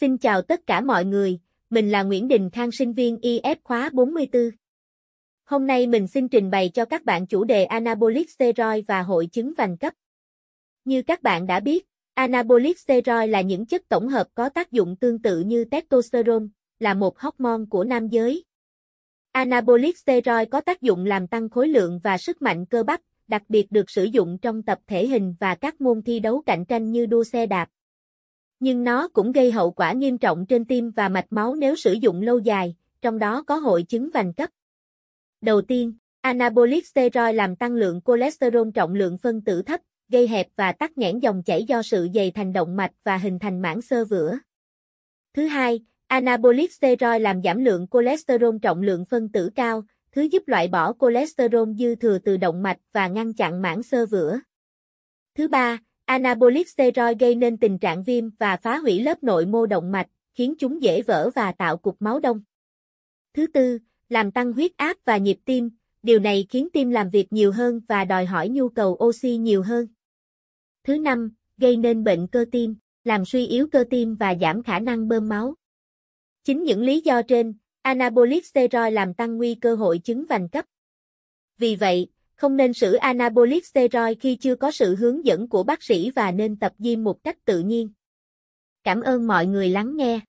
Xin chào tất cả mọi người, mình là Nguyễn Đình Khang sinh viên IF khóa 44. Hôm nay mình xin trình bày cho các bạn chủ đề anabolic steroid và hội chứng vành cấp. Như các bạn đã biết, anabolic steroid là những chất tổng hợp có tác dụng tương tự như testosterone, là một hormone của nam giới. Anabolic steroid có tác dụng làm tăng khối lượng và sức mạnh cơ bắp, đặc biệt được sử dụng trong tập thể hình và các môn thi đấu cạnh tranh như đua xe đạp nhưng nó cũng gây hậu quả nghiêm trọng trên tim và mạch máu nếu sử dụng lâu dài, trong đó có hội chứng vành cấp. Đầu tiên, anabolic steroid làm tăng lượng cholesterol trọng lượng phân tử thấp, gây hẹp và tắc nghẽn dòng chảy do sự dày thành động mạch và hình thành mảng sơ vữa. Thứ hai, anabolic steroid làm giảm lượng cholesterol trọng lượng phân tử cao, thứ giúp loại bỏ cholesterol dư thừa từ động mạch và ngăn chặn mảng sơ vữa. Thứ ba, Anabolic steroid gây nên tình trạng viêm và phá hủy lớp nội mô động mạch, khiến chúng dễ vỡ và tạo cục máu đông. Thứ tư, làm tăng huyết áp và nhịp tim, điều này khiến tim làm việc nhiều hơn và đòi hỏi nhu cầu oxy nhiều hơn. Thứ năm, gây nên bệnh cơ tim, làm suy yếu cơ tim và giảm khả năng bơm máu. Chính những lý do trên, anabolic steroid làm tăng nguy cơ hội chứng vành cấp. Vì vậy, không nên sử anabolic steroid khi chưa có sự hướng dẫn của bác sĩ và nên tập gym một cách tự nhiên. Cảm ơn mọi người lắng nghe.